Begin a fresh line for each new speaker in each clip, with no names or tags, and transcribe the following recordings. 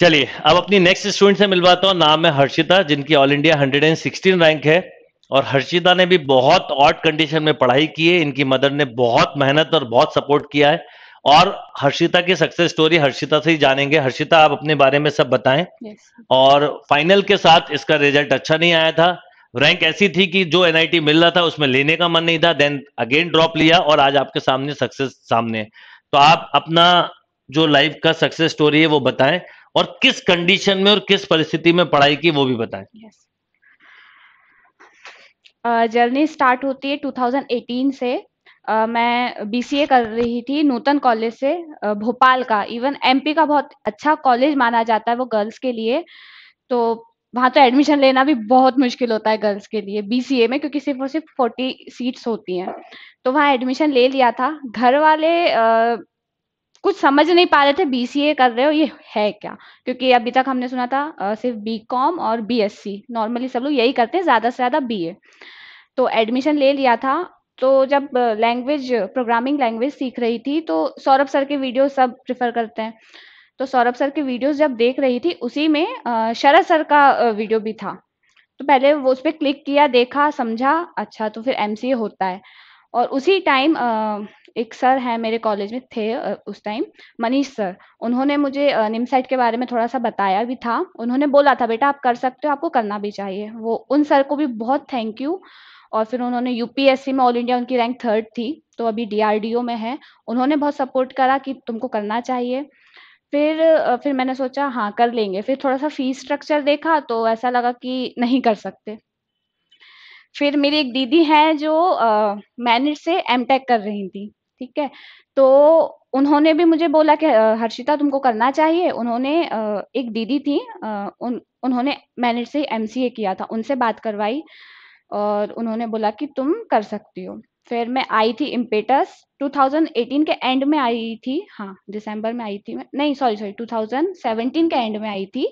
चलिए अब अपनी नेक्स्ट स्टूडेंट से मिलवाता हूँ नाम है हर्षिता जिनकी ऑल इंडिया 116 रैंक है और हर्षिता ने भी बहुत ऑट कंडीशन में पढ़ाई की है इनकी मदर ने बहुत मेहनत और बहुत सपोर्ट किया है और हर्षिता की सक्सेस स्टोरी हर्षिता से ही जानेंगे हर्षिता आप अपने बारे में सब बताएं yes. और फाइनल के साथ इसका रिजल्ट अच्छा नहीं आया था रैंक ऐसी थी कि जो एनआईटी मिल रहा था उसमें लेने का मन नहीं था देन अगेन ड्रॉप लिया और आज आपके सामने सक्सेस सामने तो आप अपना जो लाइफ का सक्सेस स्टोरी है वो बताएं और किस कंडीशन में और किस परिस्थिति में पढ़ाई की वो भी बताएं yes.
जर्नी स्टार्ट होती है 2018 से Uh, मैं बीसीए कर रही थी नूतन कॉलेज से भोपाल का इवन एमपी का बहुत अच्छा कॉलेज माना जाता है वो गर्ल्स के लिए तो वहां तो एडमिशन लेना भी बहुत मुश्किल होता है गर्ल्स के लिए बीसीए में क्योंकि सिर्फ और सिर्फ फोर्टी सीट्स होती हैं तो वहाँ एडमिशन ले लिया था घर वाले कुछ समझ नहीं पा रहे थे बीसीए कर रहे हो ये है क्या क्योंकि अभी तक हमने सुना था आ, सिर्फ कॉम और बी सी नॉर्मली सब लोग यही करते हैं ज्यादा से ज्यादा ए तो एडमिशन ले लिया था तो जब लैंग्वेज प्रोग्रामिंग लैंग्वेज सीख रही थी तो सौरभ सर के वीडियो सब प्रिफर करते हैं तो सौरभ सर के वीडियोस जब देख रही थी उसी में शरद सर का वीडियो भी था तो पहले वो उस पर क्लिक किया देखा समझा अच्छा तो फिर एम होता है और उसी टाइम एक सर हैं मेरे कॉलेज में थे उस टाइम मनीष सर उन्होंने मुझे निमसाइट के बारे में थोड़ा सा बताया भी था उन्होंने बोला था बेटा आप कर सकते हो आपको करना भी चाहिए वो उन सर को भी बहुत थैंक यू और फिर उन्होंने यूपीएससी में ऑल इंडिया उनकी रैंक थर्ड थी तो अभी डीआरडीओ में है उन्होंने बहुत सपोर्ट करा कि तुमको करना चाहिए फिर फिर मैंने सोचा हाँ कर लेंगे फिर थोड़ा सा फीस स्ट्रक्चर देखा तो ऐसा लगा कि नहीं कर सकते फिर मेरी एक दीदी हैं जो मैनेज से एम कर रही थी ठीक है तो उन्होंने भी मुझे बोला कि हर्षिता तुमको करना चाहिए उन्होंने एक दीदी थी उन उन्होंने मैंने से एमसीए किया था उनसे बात करवाई और उन्होंने बोला कि तुम कर सकती हो फिर मैं आई थी इम्पेटस 2018 के एंड में आई थी हाँ दिसंबर में आई थी मैं नहीं सॉरी सॉरी 2017 के एंड में आई थी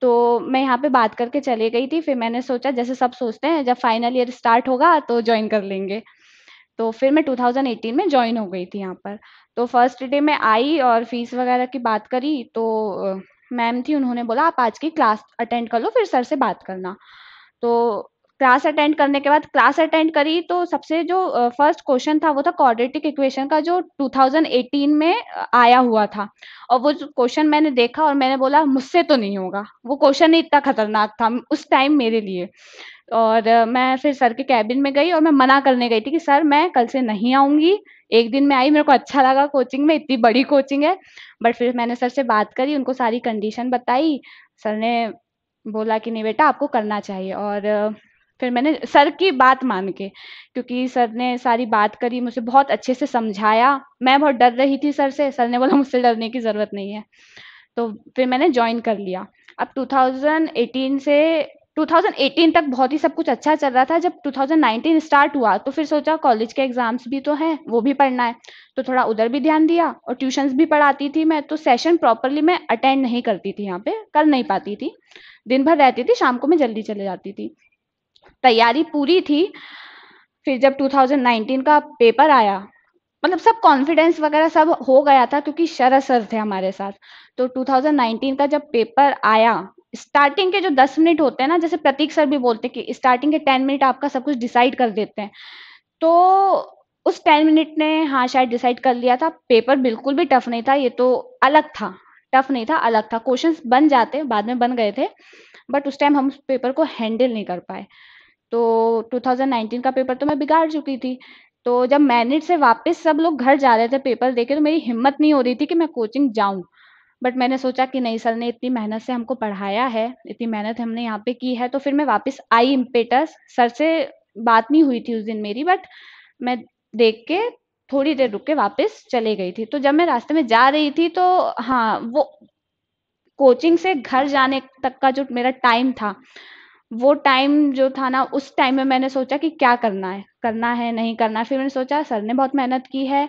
तो मैं यहाँ पे बात करके चले गई थी फिर मैंने सोचा जैसे सब सोचते हैं जब फाइनल ईयर स्टार्ट होगा तो ज्वाइन कर लेंगे तो फिर मैं 2018 में ज्वाइन हो गई थी यहाँ पर तो फर्स्ट डे मैं आई और फीस वगैरह की बात करी तो मैम थी उन्होंने बोला आप आज की क्लास अटेंड कर लो फिर सर से बात करना तो क्लास अटेंड करने के बाद क्लास अटेंड करी तो सबसे जो फर्स्ट क्वेश्चन था वो था क्वाड्रेटिक इक्वेशन का जो 2018 में आया हुआ था और वो क्वेश्चन मैंने देखा और मैंने बोला मुझसे तो नहीं होगा वो क्वेश्चन ही इतना खतरनाक था उस टाइम मेरे लिए और मैं फिर सर के कैबिन में गई और मैं मना करने गई थी कि सर मैं कल से नहीं आऊंगी एक दिन में आई मेरे को अच्छा लगा कोचिंग में इतनी बड़ी कोचिंग है बट फिर मैंने सर से बात करी उनको सारी कंडीशन बताई सर ने बोला कि नहीं बेटा आपको करना चाहिए और फिर मैंने सर की बात मान के क्योंकि सर ने सारी बात करी मुझे बहुत अच्छे से समझाया मैं बहुत डर रही थी सर से सर ने बोला मुझसे डरने की ज़रूरत नहीं है तो फिर मैंने ज्वाइन कर लिया अब 2018 से 2018 तक बहुत ही सब कुछ अच्छा चल रहा था जब 2019 स्टार्ट हुआ तो फिर सोचा कॉलेज के एग्जाम्स भी तो हैं वो भी पढ़ना है तो थोड़ा उधर भी ध्यान दिया और ट्यूशंस भी पढ़ाती थी मैं तो सेशन प्रॉपरली मैं अटेंड नहीं करती थी यहाँ पे कर नहीं पाती थी दिन भर रहती थी शाम को मैं जल्दी चले जाती थी तैयारी पूरी थी फिर जब 2019 का पेपर आया मतलब सब कॉन्फिडेंस वगैरह सब हो गया था क्योंकि शरद सर थे हमारे साथ तो 2019 का जब पेपर आया स्टार्टिंग के जो दस मिनट होते हैं ना जैसे प्रतीक सर भी बोलते हैं कि स्टार्टिंग के टेन मिनट आपका सब कुछ डिसाइड कर देते हैं तो उस टेन मिनट ने हाँ शायद डिसाइड कर लिया था पेपर बिल्कुल भी टफ नहीं था ये तो अलग था टफ नहीं था अलग था क्वेश्चंस बन जाते बाद में बन गए थे बट उस टाइम हम उस पेपर को हैंडल नहीं कर पाए तो 2019 का पेपर तो मैं बिगाड़ चुकी थी तो जब मैरिट से वापस सब लोग घर जा रहे थे पेपर देके तो मेरी हिम्मत नहीं हो रही थी कि मैं कोचिंग जाऊं बट मैंने सोचा कि नहीं सर ने इतनी मेहनत से हमको पढ़ाया है इतनी मेहनत हमने यहाँ पे की है तो फिर मैं वापस आई इम्पेटस सर से बात नहीं हुई थी उस दिन मेरी बट मैं देख के थोड़ी देर रुक के वापस चले गई थी तो जब मैं रास्ते में जा रही थी तो हाँ वो कोचिंग से घर जाने तक का जो मेरा टाइम था वो टाइम जो था ना उस टाइम में मैंने सोचा कि क्या करना है करना है नहीं करना फिर मैंने सोचा सर ने बहुत मेहनत की है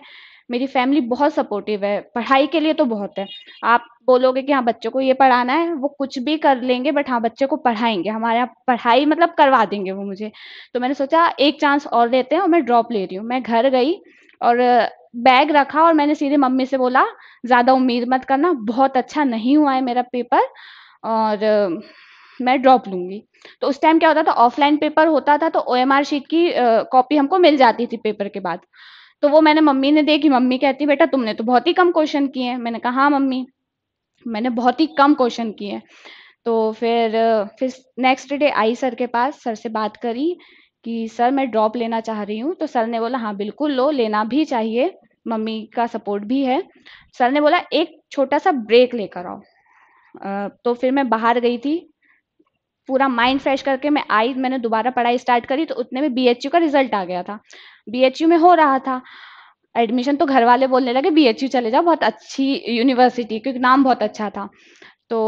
मेरी फैमिली बहुत सपोर्टिव है पढ़ाई के लिए तो बहुत है आप बोलोगे कि हाँ बच्चों को ये पढ़ाना है वो कुछ भी कर लेंगे बट हाँ बच्चे को पढ़ाएंगे हमारे यहाँ पढ़ाई मतलब करवा देंगे वो मुझे तो मैंने सोचा एक चांस और लेते हैं और मैं ड्रॉप ले रही हूँ मैं घर गई और बैग रखा और मैंने सीधे मम्मी से बोला ज़्यादा उम्मीद मत करना बहुत अच्छा नहीं हुआ है मेरा पेपर और मैं ड्रॉप लूंगी तो उस टाइम क्या होता था ऑफलाइन पेपर होता था तो ओ शीट की कॉपी हमको मिल जाती थी पेपर के बाद तो वो मैंने मम्मी ने देखी मम्मी कहती बेटा तुमने तो बहुत ही कम क्वेश्चन किए हैं मैंने कहा हाँ मम्मी मैंने बहुत ही कम क्वेश्चन किए हैं तो फिर फिर नेक्स्ट डे आई सर के पास सर से बात करी कि सर मैं ड्रॉप लेना चाह रही हूँ तो सर ने बोला हाँ बिल्कुल लो लेना भी चाहिए मम्मी का सपोर्ट भी है सर ने बोला एक छोटा सा ब्रेक लेकर आओ तो फिर मैं बाहर गई थी पूरा माइंड फ्रेश करके मैं आई मैंने दोबारा पढ़ाई स्टार्ट करी तो उतने में बी का रिजल्ट आ गया था बी में हो रहा था एडमिशन तो घर वाले बोलने लगे बी चले जाओ बहुत अच्छी यूनिवर्सिटी क्योंकि नाम बहुत अच्छा था तो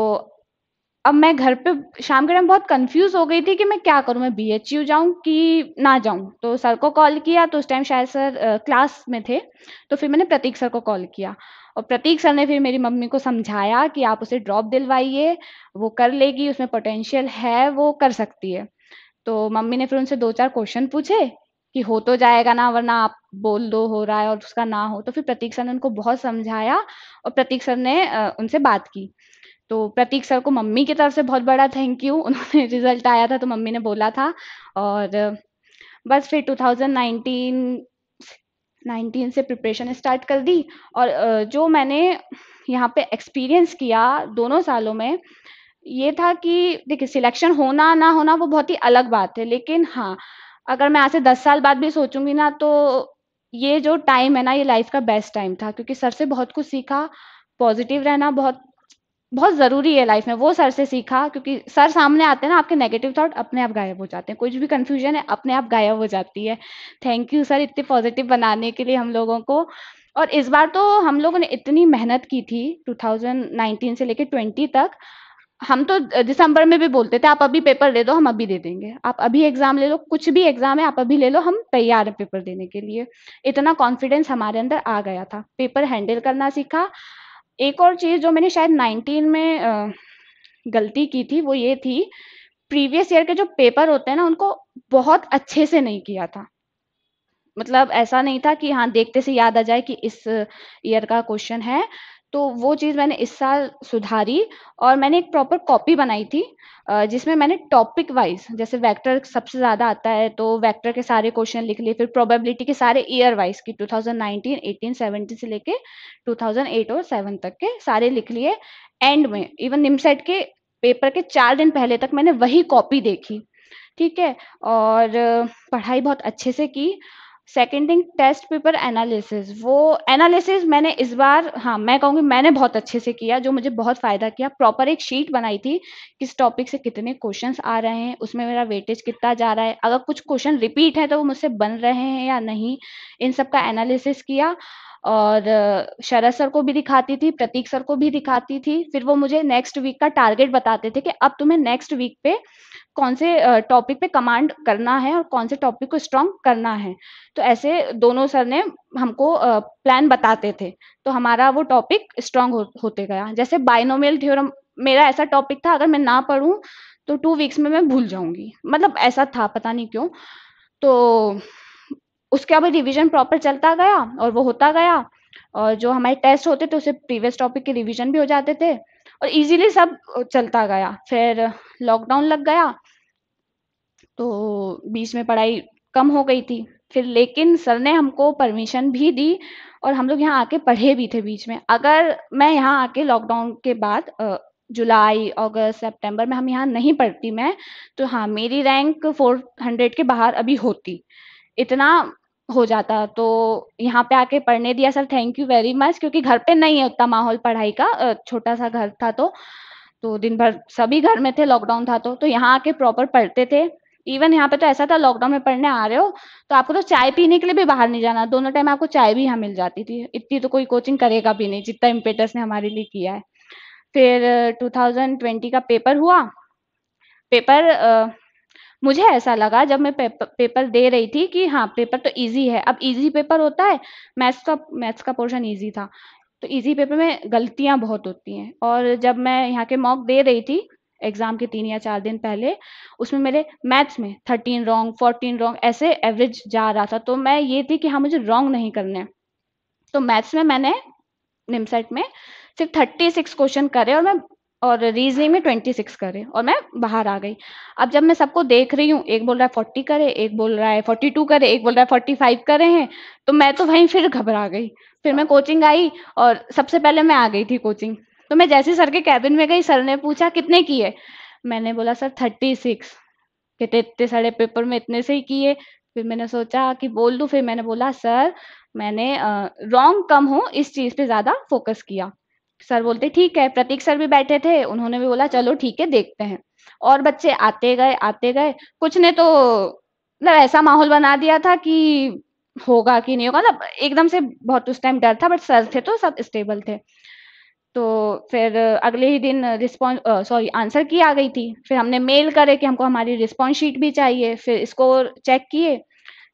अब मैं घर पे शाम के टाइम बहुत कंफ्यूज हो गई थी कि मैं क्या करूं मैं बी एच यू जाऊँ कि ना जाऊं तो सर को कॉल किया तो उस टाइम शायद सर आ, क्लास में थे तो फिर मैंने प्रतीक सर को कॉल किया और प्रतीक सर ने फिर मेरी मम्मी को समझाया कि आप उसे ड्रॉप दिलवाइए वो कर लेगी उसमें पोटेंशियल है वो कर सकती है तो मम्मी ने फिर उनसे दो चार क्वेश्चन पूछे कि हो तो जाएगा ना वरना आप बोल दो हो रहा है और उसका ना हो तो फिर प्रतीक सर ने उनको बहुत समझाया और प्रतीक सर ने उनसे बात की तो प्रतीक सर को मम्मी की तरफ से बहुत बड़ा थैंक यू उन्होंने रिजल्ट आया था तो मम्मी ने बोला था और बस फिर 2019 19 से प्रिपरेशन स्टार्ट कर दी और जो मैंने यहाँ पे एक्सपीरियंस किया दोनों सालों में ये था कि देखिए सिलेक्शन होना ना होना वो बहुत ही अलग बात है लेकिन हाँ अगर मैं आज से दस साल बाद भी सोचूंगी ना तो ये जो टाइम है ना ये लाइफ का बेस्ट टाइम था क्योंकि सर से बहुत कुछ सीखा पॉजिटिव रहना बहुत बहुत ज़रूरी है लाइफ में वो सर से सीखा क्योंकि सर सामने आते हैं ना आपके नेगेटिव थॉट अपने आप गायब हो जाते हैं कुछ भी कन्फ्यूजन है अपने आप गायब हो जाती है थैंक यू सर इतने पॉजिटिव बनाने के लिए हम लोगों को और इस बार तो हम लोगों ने इतनी मेहनत की थी 2019 से लेकर 20 तक हम तो दिसंबर में भी बोलते थे आप अभी पेपर दे दो हम अभी दे देंगे आप अभी एग्जाम ले लो कुछ भी एग्जाम है आप अभी ले लो हम तैयार हैं पेपर देने के लिए इतना कॉन्फिडेंस हमारे अंदर आ गया था पेपर हैंडल करना सीखा एक और चीज़ जो मैंने शायद 19 में गलती की थी वो ये थी प्रीवियस ईयर के जो पेपर होते हैं ना उनको बहुत अच्छे से नहीं किया था मतलब ऐसा नहीं था कि हाँ देखते से याद आ जाए कि इस ईयर का क्वेश्चन है तो वो चीज़ मैंने इस साल सुधारी और मैंने एक प्रॉपर कॉपी बनाई थी जिसमें मैंने टॉपिक वाइज जैसे वेक्टर सबसे ज़्यादा आता है तो वेक्टर के सारे क्वेश्चन लिख लिए फिर प्रोबेबिलिटी के सारे ईयर वाइज की 2019, 18, 17 से लेके 2008 और 7 तक के सारे लिख लिए एंड में इवन निमसेट के पेपर के चार दिन पहले तक मैंने वही कॉपी देखी ठीक है और पढ़ाई बहुत अच्छे से की second thing test paper analysis वो एनालिसिस मैंने इस बार हाँ मैं कहूँगी मैंने बहुत अच्छे से किया जो मुझे बहुत फ़ायदा किया प्रॉपर एक शीट बनाई थी किस टॉपिक से कितने क्वेश्चन आ रहे हैं उसमें मेरा वेटेज कितना जा रहा है अगर कुछ क्वेश्चन रिपीट है तो वो मुझसे बन रहे हैं या नहीं इन सब का एनालिसिस किया और शरद सर को भी दिखाती थी प्रतीक सर को भी दिखाती थी फिर वो मुझे नेक्स्ट वीक का टारगेट बताते थे कि अब तुम्हें नेक्स्ट वीक पे कौन से टॉपिक पे कमांड करना है और कौन से टॉपिक को स्ट्रॉन्ग करना है तो ऐसे दोनों सर ने हमको प्लान बताते थे तो हमारा वो टॉपिक स्ट्रांग हो, होते गया जैसे बाइनोमियल थ्योरम मेरा ऐसा टॉपिक था अगर मैं ना पढ़ूं तो टू वीक्स में मैं भूल जाऊंगी मतलब ऐसा था पता नहीं क्यों तो उसके भी रिविजन प्रॉपर चलता गया और वो होता गया और जो हमारे टेस्ट होते थे उसे प्रीवियस टॉपिक के रिविजन भी हो जाते थे और इजीली सब चलता गया फिर लॉकडाउन लग गया तो बीच में पढ़ाई कम हो गई थी फिर लेकिन सर ने हमको परमिशन भी दी और हम लोग यहाँ आके पढ़े भी थे बीच में अगर मैं यहाँ आके लॉकडाउन के बाद जुलाई अगस्त सितंबर में हम यहाँ नहीं पढ़ती मैं तो हाँ मेरी रैंक 400 के बाहर अभी होती इतना हो जाता तो यहाँ पे आके पढ़ने दिया sir thank you very much क्योंकि घर पे नहीं है उतना माहौल पढ़ाई का छोटा सा घर था तो तो दिन भर सभी घर में थे लॉकडाउन था तो तो यहाँ आके प्रॉपर पढ़ते थे इवन यहाँ पे तो ऐसा था लॉकडाउन में पढ़ने आ रहे हो तो आपको तो चाय पीने के लिए भी बाहर नहीं जाना दोनों टाइम आपको चाय भी यहाँ मिल जाती थी इतनी तो कोई कोचिंग करेगा भी नहीं जितना इम्पेटस ने हमारे लिए किया है फिर टू का पेपर हुआ पेपर मुझे ऐसा लगा जब मैं पेपर, पेपर दे रही थी कि हाँ पेपर तो इजी है अब इजी पेपर होता है मैथ्स का मैथ्स का पोर्शन इजी था तो इजी पेपर में गलतियां बहुत होती हैं और जब मैं यहाँ के मॉक दे रही थी एग्जाम के तीन या चार दिन पहले उसमें मेरे मैथ्स में थर्टीन रॉन्ग फोर्टीन रॉन्ग ऐसे एवरेज जा रहा था तो मैं ये थी कि हाँ मुझे रॉन्ग नहीं करना है तो मैथ्स में मैंने निमसेट में सिर्फ थर्टी सिक्स क्वेश्चन करे और मैं और रीजनिंग में ट्वेंटी सिक्स करे और मैं बाहर आ गई अब जब मैं सबको देख रही हूँ एक बोल रहा है फोर्टी करे एक बोल रहा है फोर्टी टू करे एक बोल रहा है फोर्टी फाइव करे हैं तो मैं तो वहीं फिर घबरा गई फिर मैं कोचिंग आई और सबसे पहले मैं आ गई थी कोचिंग तो मैं जैसे सर के कैबिन में गई सर ने पूछा कितने किए मैंने बोला सर थर्टी सिक्स कहते इतने सारे पेपर में इतने से ही किए फिर मैंने सोचा कि बोल दू फिर मैंने बोला सर मैंने रॉन्ग कम हो इस चीज़ पे ज़्यादा फोकस किया सर बोलते ठीक है प्रतीक सर भी बैठे थे उन्होंने भी बोला चलो ठीक है देखते हैं और बच्चे आते गए आते गए कुछ ने तो मतलब ऐसा माहौल बना दिया था कि होगा कि नहीं होगा मतलब एकदम से बहुत उस टाइम डर था बट सर थे तो सब स्टेबल थे तो फिर अगले ही दिन रिस्पॉन्स सॉरी आंसर की आ गई थी फिर हमने मेल करे कि हमको हमारी रिस्पॉन्स शीट भी चाहिए फिर स्कोर चेक किए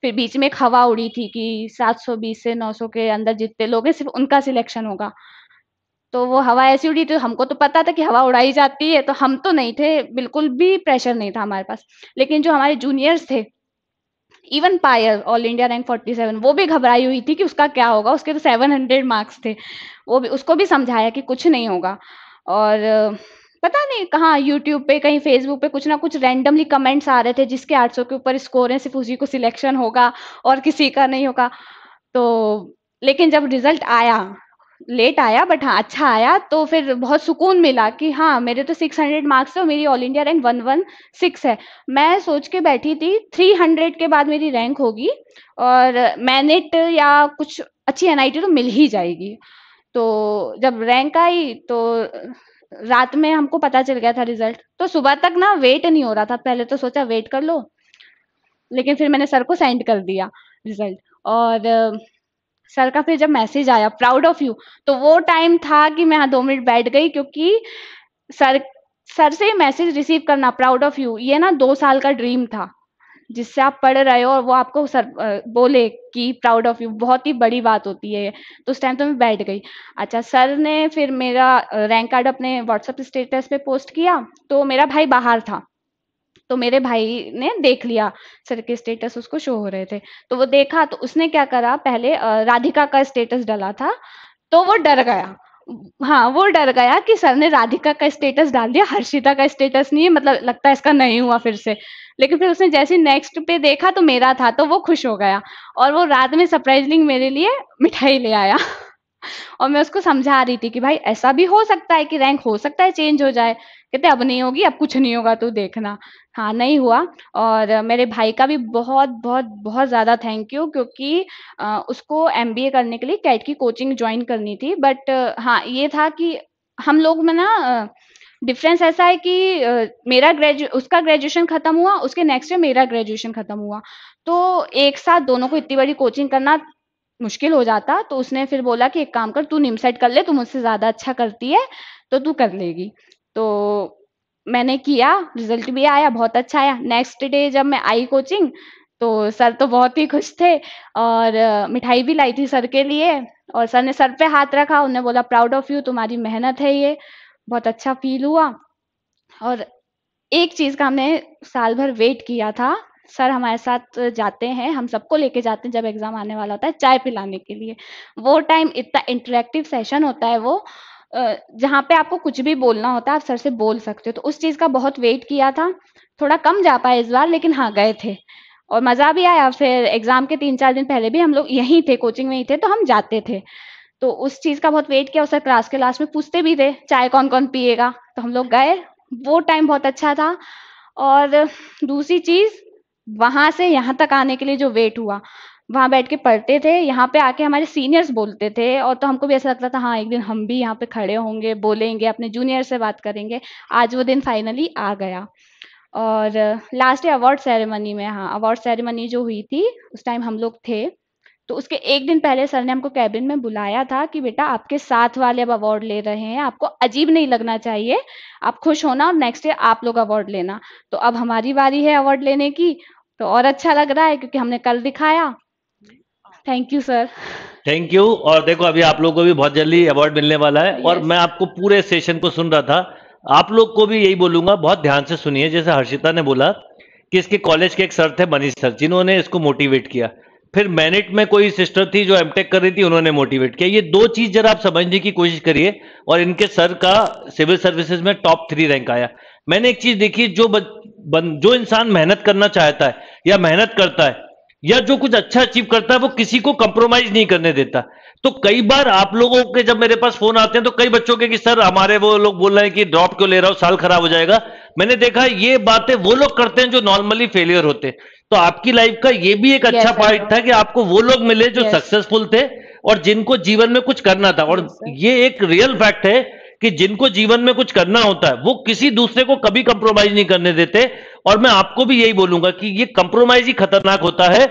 फिर बीच में एक हवा उड़ी थी कि 720 से 900 के अंदर जितने लोग हैं सिर्फ उनका सिलेक्शन होगा तो वो हवा ऐसी उड़ी तो हमको तो पता था कि हवा उड़ाई जाती है तो हम तो नहीं थे बिल्कुल भी प्रेशर नहीं था हमारे पास लेकिन जो हमारे जूनियर्स थे इवन पायर ऑल इंडिया रैंक 47 वो भी घबराई हुई थी कि उसका क्या होगा उसके तो 700 मार्क्स थे वो भी उसको भी समझाया कि कुछ नहीं होगा और पता नहीं कहाँ यूट्यूब पे कहीं फेसबुक पे कुछ ना कुछ रैंडमली कमेंट्स आ रहे थे जिसके 800 के ऊपर स्कोर है सिर्फ उसी को सिलेक्शन होगा और किसी का नहीं होगा तो लेकिन जब रिजल्ट आया लेट आया बट हाँ अच्छा आया तो फिर बहुत सुकून मिला कि हाँ मेरे तो 600 मार्क्स थे और मेरी ऑल इंडिया रैंक 116 है मैं सोच के बैठी थी 300 के बाद मेरी रैंक होगी और मैनेट या कुछ अच्छी एन तो मिल ही जाएगी तो जब रैंक आई तो रात में हमको पता चल गया था रिजल्ट तो सुबह तक ना वेट नहीं हो रहा था पहले तो सोचा वेट कर लो लेकिन फिर मैंने सर को सेंड कर दिया रिजल्ट और सर का फिर जब मैसेज आया प्राउड ऑफ यू तो वो टाइम था कि मैं यहाँ दो मिनट बैठ गई क्योंकि सर सर से मैसेज रिसीव करना प्राउड ऑफ यू ये ना दो साल का ड्रीम था जिससे आप पढ़ रहे हो और वो आपको सर बोले कि प्राउड ऑफ यू बहुत ही बड़ी बात होती है तो उस टाइम तो मैं बैठ गई अच्छा सर ने फिर मेरा रैंक कार्ड अपने व्हाट्सएप स्टेटस पे पोस्ट किया तो मेरा भाई बाहर था तो मेरे भाई ने देख लिया सर के स्टेटस उसको शो हो रहे थे तो वो देखा तो उसने क्या करा पहले राधिका का स्टेटस डाला था तो वो डर गया हाँ वो डर गया कि सर ने राधिका का स्टेटस डाल दिया हर्षिता का स्टेटस नहीं है मतलब लगता है इसका नहीं हुआ फिर से लेकिन फिर उसने जैसे नेक्स्ट पे देखा तो मेरा था तो वो खुश हो गया और वो रात में सरप्राइजलिंग मेरे लिए मिठाई ले आया और मैं उसको समझा रही थी कि भाई ऐसा भी हो सकता है कि रैंक हो सकता है चेंज हो जाए कहते अब नहीं होगी अब कुछ नहीं होगा तू देखना हाँ नहीं हुआ और मेरे भाई का भी बहुत बहुत बहुत ज़्यादा थैंक यू क्योंकि आ, उसको एम करने के लिए कैट की कोचिंग ज्वाइन करनी थी बट हाँ ये था कि हम लोग में ना डिफरेंस ऐसा है कि आ, मेरा ग्रेजु उसका ग्रेजुएशन खत्म हुआ उसके नेक्स्ट ईयर मेरा ग्रेजुएशन खत्म हुआ तो एक साथ दोनों को इतनी बड़ी कोचिंग करना मुश्किल हो जाता तो उसने फिर बोला कि एक काम कर तू सेट कर ले तू मुझसे ज़्यादा अच्छा करती है तो तू कर लेगी तो मैंने किया रिजल्ट भी आया बहुत अच्छा आया नेक्स्ट डे जब मैं आई कोचिंग तो सर तो बहुत ही खुश थे और मिठाई भी लाई थी सर के लिए और सर ने सर पे हाथ रखा उन्हें बोला प्राउड ऑफ यू तुम्हारी मेहनत है ये बहुत अच्छा फील हुआ और एक चीज का हमने साल भर वेट किया था सर हमारे साथ जाते हैं हम सबको लेके जाते हैं जब एग्जाम आने वाला होता है चाय पिलाने के लिए वो टाइम इतना इंटरेक्टिव सेशन होता है वो जहाँ पे आपको कुछ भी बोलना होता है आप सर से बोल सकते हो तो उस चीज़ का बहुत वेट किया था थोड़ा कम जा पाए इस बार लेकिन हाँ गए थे और मज़ा भी आया फिर एग्ज़ाम के तीन चार दिन पहले भी हम लोग यहीं थे कोचिंग में ही थे तो हम जाते थे तो उस चीज़ का बहुत वेट किया और सर क्लास के लास्ट में पूछते भी थे चाय कौन कौन पिएगा तो हम लोग गए वो टाइम बहुत अच्छा था और दूसरी चीज़ वहां से यहाँ तक आने के लिए जो वेट हुआ वहां बैठ के पढ़ते थे यहाँ पे आके हमारे सीनियर्स बोलते थे और तो हमको भी ऐसा लगता था हाँ एक दिन हम भी यहाँ पे खड़े होंगे बोलेंगे अपने जूनियर से बात करेंगे आज वो दिन फाइनली आ गया और लास्ट ईयर अवार्ड सेरेमनी में हाँ अवार्ड सेरेमनी जो हुई थी उस टाइम हम लोग थे तो उसके एक दिन पहले सर ने हमको कैबिन में बुलाया था कि बेटा आपके साथ वाले अब अवार्ड ले रहे हैं आपको अजीब नहीं लगना चाहिए आप खुश होना और नेक्स्ट डे आप लोग अवार्ड लेना तो अब हमारी बारी है अवार्ड लेने की तो और अच्छा लग रहा है क्योंकि हमने कल दिखाया thank you sir
thank you और देखो अभी आप लोगों को भी बहुत जल्दी अवार्ड मिलने वाला है yes. और मैं आपको पूरे सेशन को सुन रहा था आप लोग को भी यही बोलूंगा बहुत ध्यान से सुनिए जैसे हर्षिता ने बोला कि इसके कॉलेज के एक सर थे मनीष सर जिन्होंने इसको मोटिवेट किया फिर मैनिट में कोई सिस्टर थी जो एमटेक कर रही थी उन्होंने मोटिवेट किया ये दो चीज जरा आप समझने की कोशिश करिए और इनके सर का सिविल सर्विसेज में टॉप थ्री रैंक आया मैंने एक चीज देखी जो बन, जो इंसान मेहनत करना चाहता है या मेहनत करता है या जो कुछ अच्छा अचीव करता है वो किसी को कंप्रोमाइज नहीं करने देता तो कई बार आप लोगों के जब मेरे पास फोन आते हैं तो कई बच्चों के कि सर हमारे वो लोग बोल रहे हैं कि ड्रॉप क्यों ले रहा हो साल खराब हो जाएगा मैंने देखा ये बातें वो लोग करते हैं जो नॉर्मली फेलियर होते हैं तो आपकी लाइफ का ये भी एक अच्छा पॉइंट पार्ट था कि आपको वो लोग मिले जो सक्सेसफुल थे और जिनको जीवन में कुछ करना था और ये एक रियल फैक्ट है कि जिनको जीवन में कुछ करना होता है वो किसी दूसरे को कभी कंप्रोमाइज नहीं करने देते और मैं आपको भी यही बोलूंगा कि ये कंप्रोमाइज ही खतरनाक होता है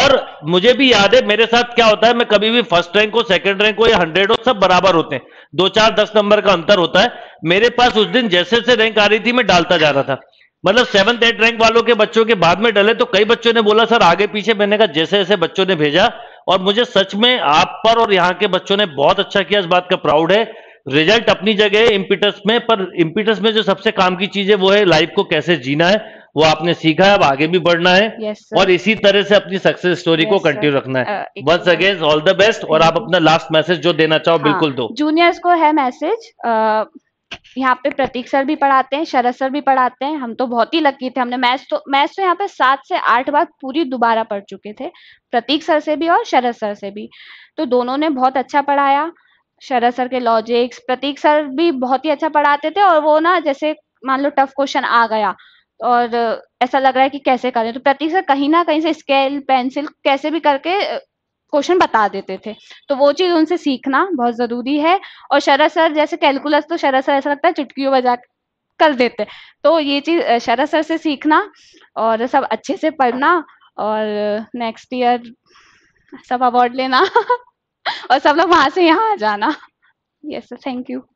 और मुझे भी याद है मेरे साथ क्या होता है मैं कभी भी फर्स्ट रैंक हो सेकंड रैंक हो या हंड्रेड हो सब बराबर होते हैं दो चार दस नंबर का अंतर होता है मेरे पास उस दिन जैसे जैसे रैंक आ रही थी मैं डालता जा रहा था मतलब सेवंथ एट रैंक वालों के बच्चों के बाद में डले तो कई बच्चों ने बोला सर आगे पीछे मैंने कहा जैसे जैसे बच्चों ने भेजा और मुझे सच में आप पर और यहाँ के बच्चों ने बहुत अच्छा किया इस बात का प्राउड है रिजल्ट अपनी जगह इम्पिटस में पर इम्पिटस में जो सबसे काम की चीज है वो है लाइफ को कैसे जीना है वो आपने सीखा है अब आगे भी बढ़ना है yes, और इसी तरह से अपनी सक्सेस स्टोरी yes, को कंटिन्यू रखना है once again all the best और आप अपना लास्ट मैसेज जो देना चाहो हाँ, बिल्कुल दो
जूनियर्स को है मैसेज uh, यहाँ पे प्रतीक सर भी पढ़ाते हैं शरद सर भी पढ़ाते हैं हम तो बहुत ही लकी थे हमने मैथ्स तो मैथ्स तो यहाँ पे सात से आठ बार पूरी दोबारा पढ़ चुके थे प्रतीक सर से भी और शरद सर से भी तो दोनों ने बहुत अच्छा पढ़ाया शरद सर के लॉजिक्स प्रतीक सर भी बहुत ही अच्छा पढ़ाते थे और वो ना जैसे मान लो टफ क्वेश्चन आ गया और ऐसा लग रहा है कि कैसे करें तो प्रतीक सर कहीं ना कहीं से स्केल पेंसिल कैसे भी करके क्वेश्चन बता देते थे तो वो चीज उनसे सीखना बहुत जरूरी है और शरद सर जैसे कैलकुलस तो शरद सर ऐसा लगता है चुटकियों बजा कर देते तो ये चीज शरद सर से सीखना और सब अच्छे से पढ़ना और नेक्स्ट ईयर सब अवार्ड लेना और सब लोग वहां से यहाँ आ जाना यस सर थैंक यू